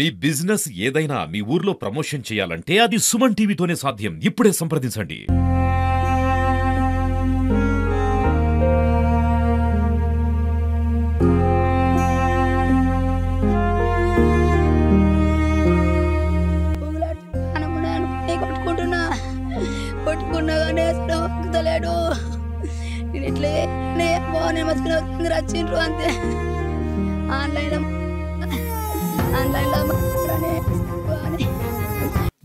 మీ business ఏదైనా మీ ఊర్లో promotion చేయాలంటే అది సుమన్ టీవీతోనే సాధ్యం ఇప్పుడే సంప్రదించండి అంతే ఆన్లైన్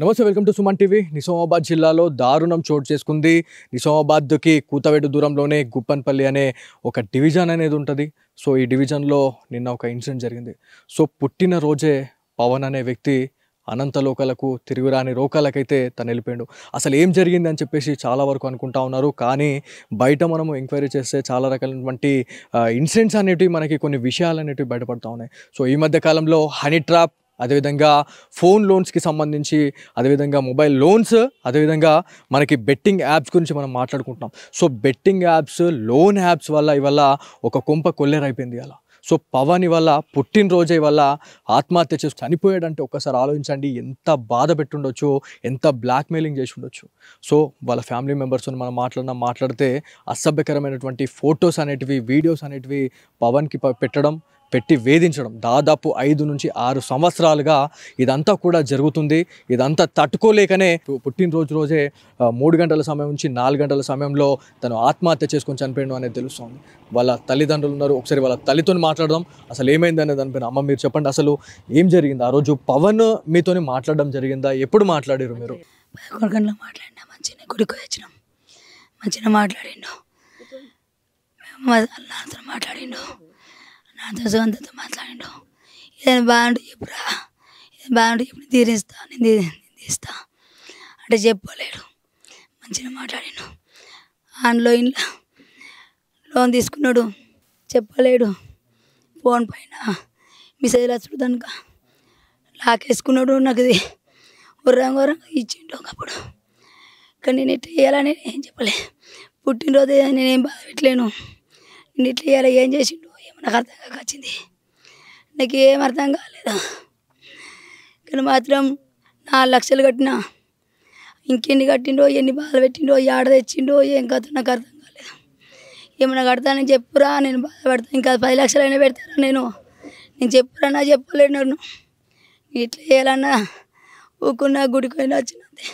నమస్తే welcome to Suman TV Nizamabad జిల్లాలో దారుణం చోటు చేసుకుంది నిజామాబాద్కి కూతవేటు దూరంలోనే గుప్పన్పల్లి అనే ఒక డివిజన్ అనేది ఉంటుంది సో ఈ డివిజన్లో నిన్న ఒక ఇన్సిడెంట్ జరిగింది సో పుట్టినరోజే పవన్ అనే వ్యక్తి అనంత లోకాలకు తిరుగురాని రోకాలకైతే తను వెళ్ళిపోయాడు అసలు ఏం జరిగింది అని చెప్పేసి చాలా వరకు అనుకుంటా ఉన్నారు కానీ బయట మనము ఎంక్వైరీ చేస్తే చాలా రకాలైనటువంటి ఇన్సిడెంట్స్ అనేటివి మనకి కొన్ని విషయాలు అనేటివి బయటపడతా ఉన్నాయి సో ఈ మధ్య కాలంలో హనీ ట్రాప్ అదేవిధంగా ఫోన్ లోన్స్కి సంబంధించి అదేవిధంగా మొబైల్ లోన్స్ అదేవిధంగా మనకి బెట్టింగ్ యాప్స్ గురించి మనం మాట్లాడుకుంటున్నాం so betting apps loan apps వల్ల ఇవల్ల ఒక కొంప అయిపోయింది అలా సో పవన్ వల్ల పుట్టినరోజే వల్ల ఆత్మహత్య చేసి చనిపోయాడంటే ఒక్కసారి ఆలోచించండి ఎంత బాధ పెట్టుండొచ్చు ఎంత బ్లాక్మెయిలింగ్ చేసి ఉండొచ్చు సో వాళ్ళ ఫ్యామిలీ మెంబర్స్తో మనం మాట్లాడినా మాట్లాడితే అసభ్యకరమైనటువంటి ఫొటోస్ అనేటివి వీడియోస్ అనేటివి పవన్కి పెట్టడం పెట్టి వేధించడం దాదాపు ఐదు నుంచి ఆరు సంవత్సరాలుగా ఇదంతా కూడా జరుగుతుంది ఇదంతా తట్టుకోలేకనే పుట్టినరోజు రోజే మూడు గంటల సమయం నుంచి నాలుగు గంటల సమయంలో తను ఆత్మహత్య చేసుకొని చనిపోయిన అనేది తెలుస్తుంది వాళ్ళ తల్లిదండ్రులు ఉన్నారు ఒకసారి వాళ్ళ తల్లితో మాట్లాడదాం అసలు ఏమైంది అనేది దానిపైన అమ్మ మీరు చెప్పండి అసలు ఏం జరిగింది ఆ రోజు పవన్ మీతో మాట్లాడడం జరిగిందా ఎప్పుడు మాట్లాడారు మీరు మాట్లాడినా మంచిగా గుడికి మంచిగా మాట్లాడిండు మాట్లాడిండు నాతో సొంతతో మాట్లాడిండు ఏదైనా బాగుంటే చెప్పురా ఏదైనా బాగుంటే చెప్పు తీరిస్తా నేను తీస్తా అంటే చెప్పలేడు మంచిగా మాట్లాడాను ఆన్లో ఇంట్లో లోన్ తీసుకున్నాడు చెప్పలేడు ఫోన్ పైన మెసేజ్లు వచ్చాడు కనుక లాకేసుకున్నాడు నాకు ఇది ఉర్రంగా ఉర్రంగా ఇచ్చిండు ఒకప్పుడు కానీ నేను ఇట్లా చేయాలని ఏం చెప్పలే పుట్టినరోజు నేనేం బాధ పెట్టలేను నేను ఇట్లా చేయాలి ఏం చేసిండు నాకు అర్థం వచ్చింది నాకు ఏం అర్థం కాలేదు కానీ మాత్రం నాలుగు లక్షలు కట్టిన ఇంకెన్ని కట్టిండో ఎన్ని బాధలు పెట్టిండో ఆడ తెచ్చిండో ఏం కాదు నాకు అర్థం కాలేదు ఏమన్నా కడతానని చెప్పురా నేను బాధపడతాను ఇంకా పది లక్షలైనా పెడతారా నేను నేను చెప్పురా చెప్పలేను నన్ను ఇట్లా చేయాలన్నా ఊకున్న గుడికి పోయినా వచ్చినది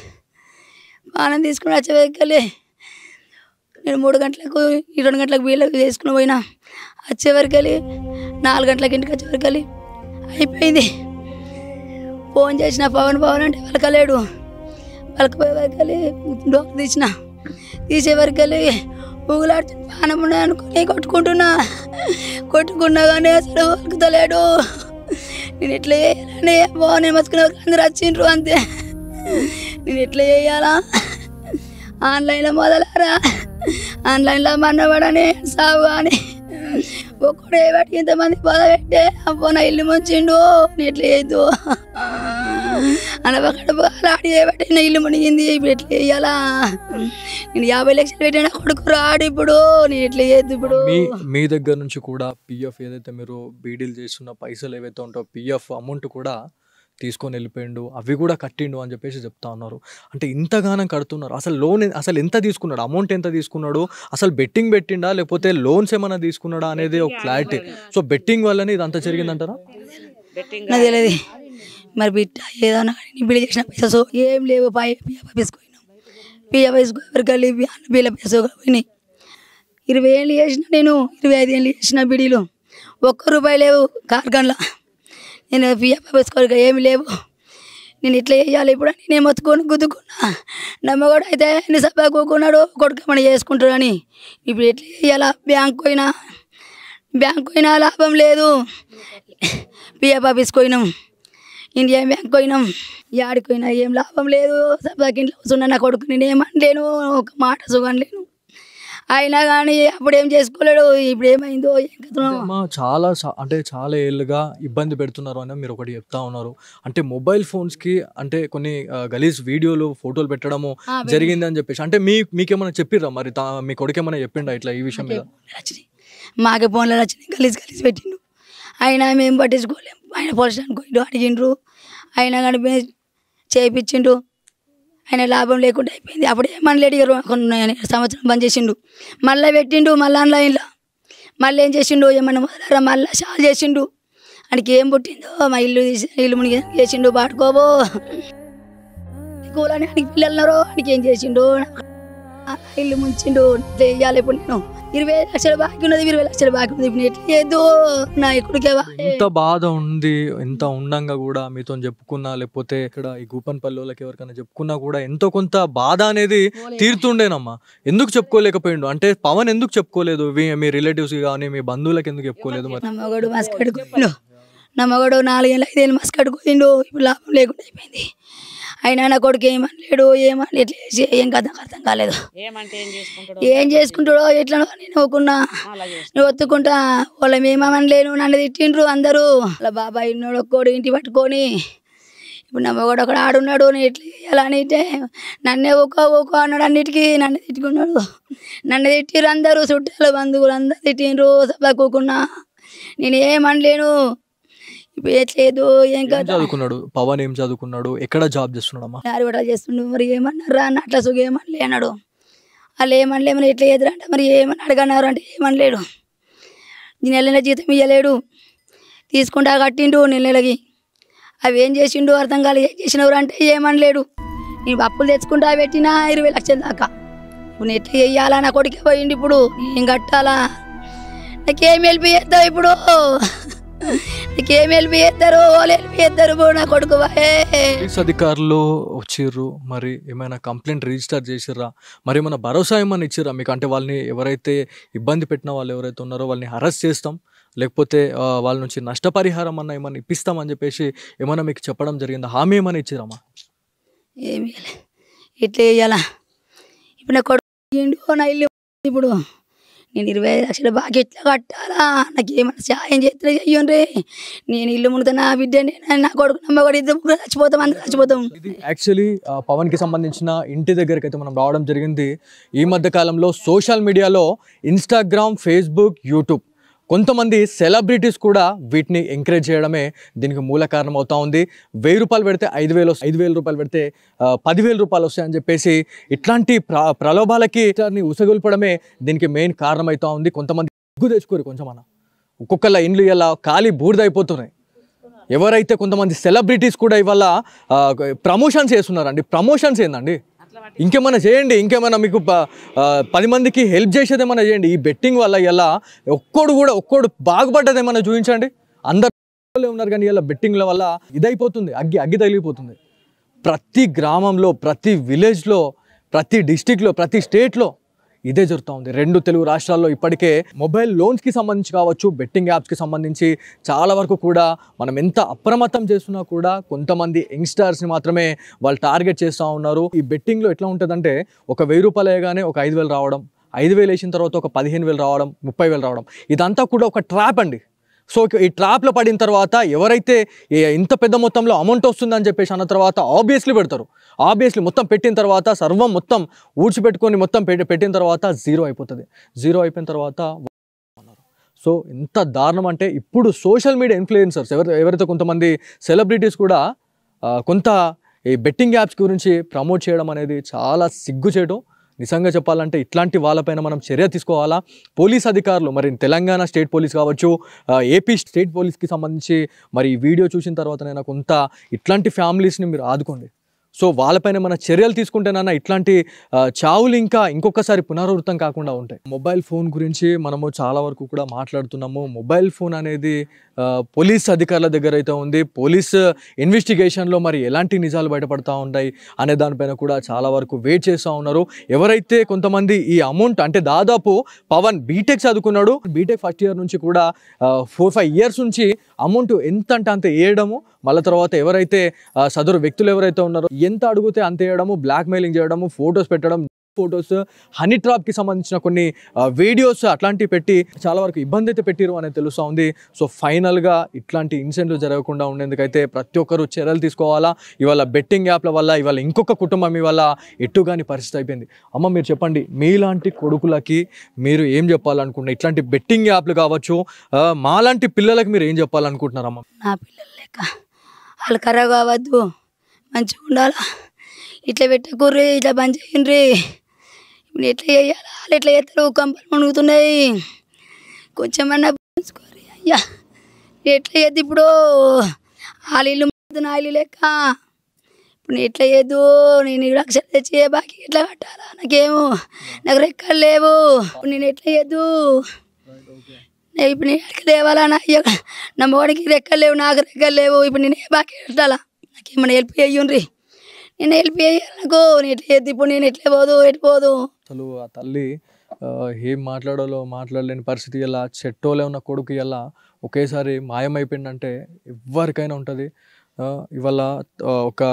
బాణం తీసుకుని వచ్చే వెళ్ళి నేను మూడు గంటలకు రెండు గంటలకు వీళ్ళకి తీసుకుని పోయినా వచ్చేవరకలి నాలుగు గంటలకి ఇంటికి వచ్చేవరకలి అయిపోయింది ఫోన్ చేసిన పవన్ పవన్ అంటే పలకలేడు పలకపోయేవరకలి డోర్ తీసిన తీసేవరకలి ఊగులాడుతు పానం ఉన్నది అనుకుని కొట్టుకుంటున్నా కొట్టుకున్నా కానీ అసలు పలుకుతలేడు నేను ఎట్లా చేయాలని బాగా మసుకునే అందరు వచ్చిండ్రు అంతే నేను ఎట్లా చేయాలా ఆన్లైన్లో మొదలారా ఆన్లైన్లో మన్నబడని సాగు కానీ ఒక్కడే పెట్టి ఇంతమంది బాధ పెట్టే అబ్బో నా ఇల్లు ముంచిండు నేను ఎట్లా చేయొద్దు అనవ ఆడి పెట్టి నా ఇల్లు మునిగింది ఇప్పుడు ఎట్లా చేయాలా నేను యాభై లక్షలు పెట్టిన కొడుకు రాడు ఇప్పుడు నేను ఎట్లా చేయద్దు ఇప్పుడు మీ దగ్గర నుంచి కూడా పిఎఫ్ ఏదైతే మీరు బీడీలు చేస్తున్న పైసలు ఏవైతే ఉంటాయో పిఎఫ్ అమౌంట్ కూడా తీసుకొని వెళ్ళిపోయిండు అవి కూడా కట్టిండు అని చెప్పేసి చెప్తా ఉన్నారు అంటే ఇంతగానం కడుతున్నారు అసలు లోన్ అసలు ఎంత తీసుకున్నాడు అమౌంట్ ఎంత తీసుకున్నాడు అసలు బెట్టింగ్ పెట్టిండా లేకపోతే లోన్స్ ఏమైనా తీసుకున్నాడా అనేది ఒక క్లారిటీ సో బెట్టింగ్ వల్లనే ఇదంతా hmm. జరిగిందంటారా తెలియదు మరి బిడ్డ ఏదైనా బిడ్డ చేసిన పైసలు ఏం లేవు వేసుకున్నాం పియ్య వేసుకోవరు ఇరవై ఏళ్ళు చేసిన నేను ఇరవై ఐదు ఏళ్ళు చేసిన బిడీలు ఒక్క రూపాయి లేవు కార్ఖాన్లో నేను పిఎఫ్ వేసుకోవాలిగా ఏమి లేవు నేను ఇట్లా చేయాలి ఇప్పుడు నేనే మొత్తుకొని గుద్దుకున్నా కూడా అయితే ఎన్ని సభ కూకున్నాడు కొడుకమని చేసుకుంటాడని ఇప్పుడు ఎట్లా చేయాలా బ్యాంక్ పోయినా బ్యాంక్ పోయినా లాభం లేదు పిఎఫ్ ఆఫీస్కి పోయినాం ఇండియన్ బ్యాంక్ పోయినాం యాడికి పోయినా ఏం లాభం లేదు సభకి ఇంట్లో కూర్చున్నా నా కొడుకు నేను ఒక మాట చూడలేను లేను అయినా కానీ అప్పుడు ఏం చేసుకోలేడు ఇప్పుడు ఏమైందో చాలా అంటే చాలా ఏళ్ళుగా ఇబ్బంది పెడుతున్నారు అని మీరు ఒకటి చెప్తా ఉన్నారు అంటే మొబైల్ ఫోన్స్ కి అంటే కొన్ని గలీజ్ వీడియోలు ఫోటోలు పెట్టడము జరిగింది అని చెప్పేసి అంటే మీ మీకేమైనా చెప్పిర్రా మరి మీ కొడుకు ఏమైనా చెప్పిండా ఇట్లా ఈ విషయం మీద మాకే ఫోన్లో నచ్చినాయి గలీజ్ గలీజ్ పెట్టిండు అయినా మేము పట్టించుకోలేము ఆయన పోలీస్ అనుకోండు అడిగిండ్రు అయినా కానీ చేయించిండు ఆయన లాభం లేకుండా అయిపోయింది అప్పుడే మళ్ళీ ఇక కొన్ని సంవత్సరం బంద్ చేసిండు మళ్ళీ పెట్టిండు మళ్ళీ అందులో ఇంట్లో మళ్ళీ ఏం చేసిండు ఏమన్నా మొదలరా మళ్ళీ షాల్ చేసిండు ఆయనకి ఏం పుట్టిందో మా ఇల్లు ఇల్లు మునిగి చేసిండు పాడుకోబో కూలని ఆయనకి పిల్లలున్నారో ఆయనకి ఏం చేసిండు ఇల్లు ముంచిండు చెయ్యాలి ఇప్పుడు నేను ఇరవై లక్షల బాకీ ఉన్నది ఇరవై లక్షల బాకీ ఉంది ఇప్పుడు ఏదో నా ఇక్కడికే ఎంత బాధ ఉంది ఎంత ఉండంగా కూడా మీతో చెప్పుకున్నా లేకపోతే ఇక్కడ ఈ గూపన్ పల్లెలకి ఎవరికైనా చెప్పుకున్నా కూడా ఎంతో కొంత బాధ అనేది తీరుతుండేనమ్మా ఎందుకు చెప్పుకోలేకపోయిండు అంటే పవన్ ఎందుకు చెప్పుకోలేదు మీ రిలేటివ్స్ కానీ మీ బంధువులకు ఎందుకు చెప్పుకోలేదు మరి నా మగడు నాలుగేళ్ళు ఐదేళ్ళు మసి కట్టుకుపోయిండు ఇప్పుడు లాభం లేకుండా అయిపోయింది అయినా నా కొడుకు ఏమనలేడు ఏమని ఎట్లా చేసి ఏం కదా అర్థం కాలేదు ఏం చేసుకుంటాడో ఎట్లా నేను ఒక్కున్నా నువ్వు ఒత్తుకుంటా వాళ్ళం ఏమనలేను నన్ను తిట్టిండ్రు అందరూ వాళ్ళ బాబాయ్ ఉన్నాడు ఒక్కోడు ఇంటి పట్టుకొని ఇప్పుడు నా మగడు ఒకడు ఆడున్నాడు నేను ఎట్లా చేయాలని అంటే నన్నే ఒక్కో ఒక్కో అన్నాడు అన్నిటికీ నన్ను తిట్టుకున్నాడు నన్ను తిట్టిరు అందరూ చుట్టాలు బంధువులు అందరు తిట్టిండ్రు సభ కూకున్నా నేను ఏమనలేను ఏం చదువుకున్నాడు పవన్ ఏం చదువుకున్నాడు ఎక్కడ జాబ్ చేస్తున్నాడు మరి ఏమన్నారు అన్న అట్లా సుగ ఏమని అన్నాడు వాళ్ళు ఏమనలే మరి ఎట్లా ఎదురంటే మరి ఏమని అడగన్నారు అంటే ఏమనలేడు నేను వెళ్ళిన జీతం ఇవ్వలేడు తీసుకుంటా కట్టిండు నెల నెలకి అవి ఏం చేసిండు అర్థం కాలే ఏం చేసినవారు అంటే ఏమనలేడు నేను అప్పులు తెచ్చుకుంటా పెట్టినా ఇరవై లక్షల దాకా నువ్వు నేను ఎట్లా చెయ్యాలా నా కొడుకే పోయిండు ఇప్పుడు నేను కట్టాలా నాకేం వెళ్ళిపోయేద్దాం ఇప్పుడు నీకేం వెళ్ళిపోయేద్దారు వాళ్ళు వెళ్ళిపోయేద్దారు నా కొడుకు పోలీస్ అధికారులు వచ్చిర్రు మరి ఏమైనా కంప్లైంట్ రిజిస్టర్ చేసిర్రా మరి ఏమైనా భరోసా ఏమైనా ఇచ్చిర్రా మీకు అంటే వాళ్ళని ఎవరైతే ఇబ్బంది పెట్టిన వాళ్ళు ఎవరైతే ఉన్నారో వాళ్ళని అరెస్ట్ చేస్తాం లేకపోతే వాళ్ళ నుంచి నష్టపరిహారం అన్న ఏమైనా ఇప్పిస్తామని చెప్పేసి ఏమైనా మీకు చెప్పడం జరిగిందా హామీ ఏమైనా ఇచ్చిరామా ఏమి ఇట్లా వేయాలా ఇప్పుడు నా కొడుకు ఇప్పుడు నేను ఇరవై ఐదు లక్షల బాకీ ఎట్లా కట్టాలా నాకేమైనా సాయం చేస్తే చెయ్యం రే నేను ఇల్లు ముందు నా బిడ్డ నా కొడుకు నమ్మగడు ఇద్దరు చచ్చిపోతాం అందరూ చచ్చిపోతాం యాక్చువల్లీ పవన్ కి సంబంధించిన ఇంటి దగ్గరికి అయితే మనం రావడం జరిగింది ఈ మధ్య కాలంలో సోషల్ మీడియాలో ఇన్స్టాగ్రామ్ ఫేస్బుక్ యూట్యూబ్ కొంతమంది సెలబ్రిటీస్ కూడా వీటిని ఎంకరేజ్ చేయడమే దీనికి మూల కారణం అవుతా ఉంది వెయ్యి రూపాయలు పెడితే ఐదు వేలు ఐదు వేల రూపాయలు పెడితే పదివేల రూపాయలు వస్తాయని చెప్పేసి ఇట్లాంటి ప్ర ప్రలోభాలకి ఉసగొల్పడమే దీనికి మెయిన్ కారణం అవుతా ఉంది కొంతమంది ఎగ్గు తెచ్చుకోరు కొంచెం అన్న ఒక్కొక్కళ్ళ ఇండ్లు ఇలా ఖాళీ బూడిదైపోతున్నాయి ఎవరైతే కొంతమంది సెలబ్రిటీస్ కూడా ఇవాళ ప్రమోషన్స్ చేస్తున్నారండి ప్రమోషన్స్ ఏందండి ఇంకేమైనా చేయండి ఇంకేమైనా మీకు పది మందికి హెల్ప్ చేసేది ఏమైనా చేయండి ఈ బెట్టింగ్ వల్ల ఇలా ఒక్కడు కూడా ఒక్కడు బాగుపడ్డది ఏమైనా చూపించండి అందరూ ఉన్నారు కానీ ఇలా బెట్టింగ్ల వల్ల ఇదైపోతుంది అగ్గి అగ్గి తగిలిపోతుంది ప్రతి గ్రామంలో ప్రతి విలేజ్లో ప్రతి డిస్టిక్లో ప్రతి స్టేట్లో ఇదే జరుగుతూ ఉంది రెండు తెలుగు రాష్ట్రాల్లో ఇప్పటికే మొబైల్ లోన్స్కి సంబంధించి కావచ్చు బెట్టింగ్ యాప్స్కి సంబంధించి చాలా వరకు కూడా మనం ఎంత అప్రమత్తం చేస్తున్నా కూడా కొంతమంది యంగ్స్టర్స్ని మాత్రమే వాళ్ళు టార్గెట్ చేస్తూ ఉన్నారు ఈ బెట్టింగ్లో ఎట్లా ఉంటుందంటే ఒక వెయ్యి రూపాయలు వేయగానే ఒక ఐదు వేలు రావడం ఐదు వేలు వేసిన తర్వాత ఒక పదిహేను వేలు రావడం ముప్పై వేలు రావడం ఇదంతా కూడా ఒక ట్రాప్ అండి సో ఈ ట్రాప్లో పడిన తర్వాత ఎవరైతే ఇంత పెద్ద మొత్తంలో అమౌంట్ వస్తుందని చెప్పేసి అన్న తర్వాత ఆబ్వియస్లీ పెడతారు ఆబ్వియస్లీ మొత్తం పెట్టిన తర్వాత సర్వం మొత్తం ఊడ్చిపెట్టుకొని మొత్తం పెట్టిన తర్వాత జీరో అయిపోతుంది జీరో అయిపోయిన తర్వాత సో ఇంత దారుణం అంటే ఇప్పుడు సోషల్ మీడియా ఇన్ఫ్లుయెన్సర్స్ ఎవరి ఎవరైతే కొంతమంది సెలబ్రిటీస్ కూడా కొంత ఈ బెట్టింగ్ యాప్స్ గురించి ప్రమోట్ చేయడం అనేది చాలా సిగ్గు చేయడం నిజంగా చెప్పాలంటే ఇట్లాంటి వాళ్ళపైన మనం చర్య తీసుకోవాలా పోలీస్ అధికారులు మరి తెలంగాణ స్టేట్ పోలీస్ కావచ్చు ఏపీ స్టేట్ పోలీస్కి సంబంధించి మరి వీడియో చూసిన తర్వాత నేను కొంత ఇట్లాంటి ఫ్యామిలీస్ని మీరు ఆదుకోండి సో వాళ్ళపైన మన చర్యలు తీసుకుంటేనన్న ఇట్లాంటి చావులు ఇంకా ఇంకొకసారి పునరావృతం కాకుండా ఉంటాయి మొబైల్ ఫోన్ గురించి మనము చాలా వరకు కూడా మాట్లాడుతున్నాము మొబైల్ ఫోన్ అనేది పోలీస్ అధికారుల దగ్గర అయితే ఉంది పోలీస్ ఇన్వెస్టిగేషన్లో మరి ఎలాంటి నిజాలు బయటపడతా ఉంటాయి అనే దానిపైన కూడా చాలా వరకు వెయిట్ చేస్తూ ఉన్నారు ఎవరైతే కొంతమంది ఈ అమౌంట్ అంటే దాదాపు పవన్ బీటెక్ చదువుకున్నాడు బీటెక్ ఫస్ట్ ఇయర్ నుంచి కూడా ఫోర్ ఫైవ్ ఇయర్స్ నుంచి అమౌంట్ ఎంత అంటే అంత వేయడము మళ్ళీ తర్వాత ఎవరైతే సదరు వ్యక్తులు ఎవరైతే ఉన్నారో ఎంత అడిగితే అంత బ్లాక్ బ్లాక్మెయిలింగ్ చేయడము ఫొటోస్ పెట్టడం ఫొటోస్ హనీ ట్రాప్కి సంబంధించిన కొన్ని వీడియోస్ అట్లాంటివి పెట్టి చాలా వరకు ఇబ్బంది అయితే పెట్టిరు అనేది తెలుస్తూ ఉంది సో ఫైనల్గా ఇట్లాంటి ఇన్సిడెంట్లు జరగకుండా ఉండేందుకైతే ప్రతి ఒక్కరు చర్యలు తీసుకోవాలా ఇవాళ బెట్టింగ్ యాప్ల వల్ల ఇవాళ ఇంకొక కుటుంబం ఇవాళ ఎటుగాని పరిస్థితి అయిపోయింది అమ్మ మీరు చెప్పండి మీలాంటి కొడుకులకి మీరు ఏం చెప్పాలనుకుంటున్నారు ఇట్లాంటి బెట్టింగ్ యాప్లు కావచ్చు మాలాంటి పిల్లలకి మీరు ఏం చెప్పాలనుకుంటున్నారమ్మ నా పిల్లలు వాళ్ళు కావద్దు మంచిగా ఉండాలా ఇట్లా పెట్టకుర్రీ ఇట్లా బంద్ చేయండి ఇప్పుడు ఎట్లా చేయాలా వాళ్ళు ఎట్లా చేస్తారు కంపలు మునుగుతున్నాయి అన్నా పంచుకోరి అయ్యా ఎట్లా చేద్దు ఇప్పుడు వాళ్ళ ఇల్లు నాయలు లెక్క ఇప్పుడు నేను ఎట్లా చేయద్దు నేను లక్షలు తెచ్చి బాకీ ఎట్లా కట్టాలా నాకేము నాకు రెక్కలు లేవు ఇప్పుడు నేను ఎట్లా చేయద్దు ఇప్పుడు నేను ఎక్కడ లేవాలా నా అయ్యో నా రెక్కలు లేవు నాకు రెక్కలు లేవు ఇప్పుడు నేను ఏ బాకీ కట్టాలా నాకేమైనా హెల్ప్ చేయండి నేను హెల్ప్ చేయాలి నాకు నేను ఎట్లా చేద్ది ఇప్పుడు నేను ఎట్లా పోదు ఎట్లా పోదు అసలు ఆ తల్లి ఏం మాట్లాడాలో మాట్లాడలేని పరిస్థితి ఎలా చెట్టోలే ఉన్న కొడుకు ఎలా ఒకేసారి మాయమైపోయిందంటే ఎవరికైనా ఉంటుంది ఇవాళ ఒక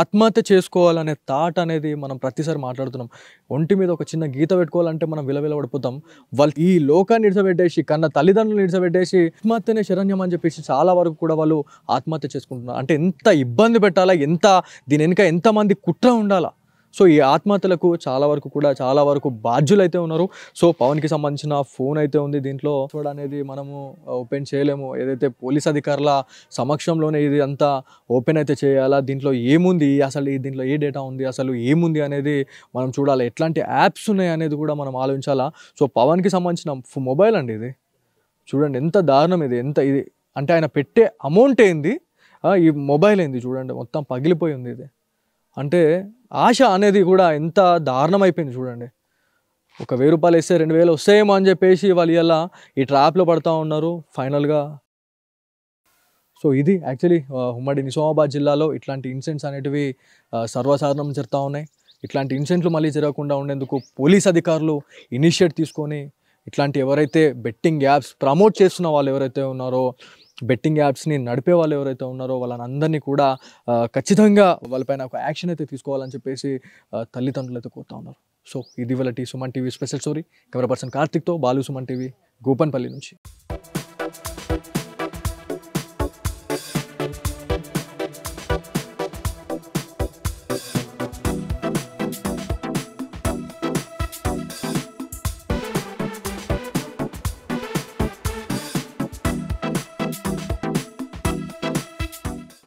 ఆత్మహత్య చేసుకోవాలనే థాట్ అనేది మనం ప్రతిసారి మాట్లాడుతున్నాం ఒంటి మీద ఒక చిన్న గీత పెట్టుకోవాలంటే మనం పడిపోతాం వాళ్ళు ఈ లోకాన్ని నిడిచబెట్టేసి కన్న తల్లిదండ్రులు నిడిచబెట్టేసి ఆత్మహత్యనే శరణ్యం అని చెప్పేసి చాలా వరకు కూడా వాళ్ళు ఆత్మహత్య చేసుకుంటున్నారు అంటే ఎంత ఇబ్బంది పెట్టాలా ఎంత దీని వెనుక ఎంతమంది కుట్ర ఉండాలా సో ఈ ఆత్మహత్యలకు చాలా వరకు కూడా చాలా వరకు బాధ్యులైతే ఉన్నారు సో పవన్కి సంబంధించిన ఫోన్ అయితే ఉంది దీంట్లో చూడ అనేది మనము ఓపెన్ చేయలేము ఏదైతే పోలీస్ అధికారుల సమక్షంలోనే ఇది అంతా ఓపెన్ అయితే చేయాలా దీంట్లో ఏముంది అసలు దీంట్లో ఏ డేటా ఉంది అసలు ఏముంది అనేది మనం చూడాలి ఎట్లాంటి యాప్స్ ఉన్నాయి అనేది కూడా మనం ఆలోచించాలా సో పవన్కి సంబంధించిన మొబైల్ అండి ఇది చూడండి ఎంత దారుణం ఇది ఎంత ఇది అంటే ఆయన పెట్టే అమౌంట్ ఏంది ఈ మొబైల్ ఏంది చూడండి మొత్తం పగిలిపోయి ఉంది ఇది అంటే ఆశ అనేది కూడా ఎంత దారుణమైపోయింది చూడండి ఒక వెయ్యి రూపాయలు వేస్తే రెండు వేలు వస్తాయేమో అని చెప్పేసి వాళ్ళు ఇలా ఈ ట్రాప్లో పడుతూ ఉన్నారు ఫైనల్గా సో ఇది యాక్చువల్లీ ఉమ్మడి నిజామాబాద్ జిల్లాలో ఇట్లాంటి ఇన్సిడెంట్స్ అనేటివి సర్వసాధారణం జరుగుతూ ఉన్నాయి ఇట్లాంటి ఇన్సిడెంట్లు మళ్ళీ జరగకుండా ఉండేందుకు పోలీస్ అధికారులు ఇనిషియేట్ తీసుకొని ఇట్లాంటి ఎవరైతే బెట్టింగ్ యాప్స్ ప్రమోట్ చేస్తున్న వాళ్ళు ఎవరైతే ఉన్నారో బెట్టింగ్ యాప్స్ని నడిపే వాళ్ళు ఎవరైతే ఉన్నారో వాళ్ళని అందరినీ కూడా ఖచ్చితంగా వాళ్ళపైన ఒక యాక్షన్ అయితే తీసుకోవాలని చెప్పేసి తల్లిదండ్రులు అయితే కోరుతా ఉన్నారు సో ఇది వాళ్ళ Suman TV special story camera person కార్తిక్తో బాలు సుమన్ టీవీ గోపన్పల్లి నుంచి